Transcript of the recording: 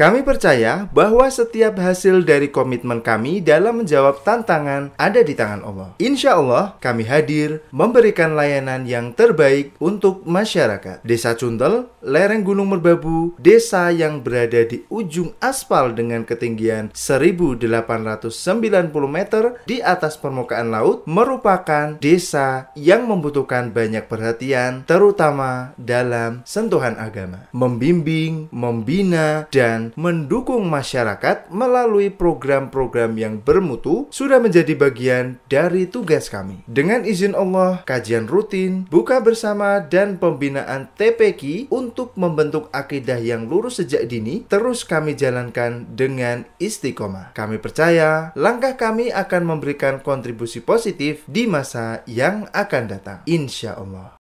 Kami percaya bahwa setiap hasil dari komitmen kami dalam menjawab tantangan ada di tangan Allah. Insya Allah, kami hadir memberikan layanan yang terbaik untuk masyarakat. Desa Cuntel, lereng Gunung Merbabu, desa yang berada di ujung aspal dengan ketinggian 1890 meter di atas permukaan laut, merupakan desa yang membutuhkan banyak perhatian, terutama dalam sentuhan agama. Membimbing, membina, dan mendukung masyarakat melalui program-program yang bermutu sudah menjadi bagian dari tugas kami. Dengan izin Allah, kajian rutin, buka bersama, dan pembinaan TPQ untuk membentuk akidah yang lurus sejak dini terus kami jalankan dengan istiqomah. Kami percaya langkah kami akan memberikan kontribusi positif di masa yang akan datang. Insya Allah.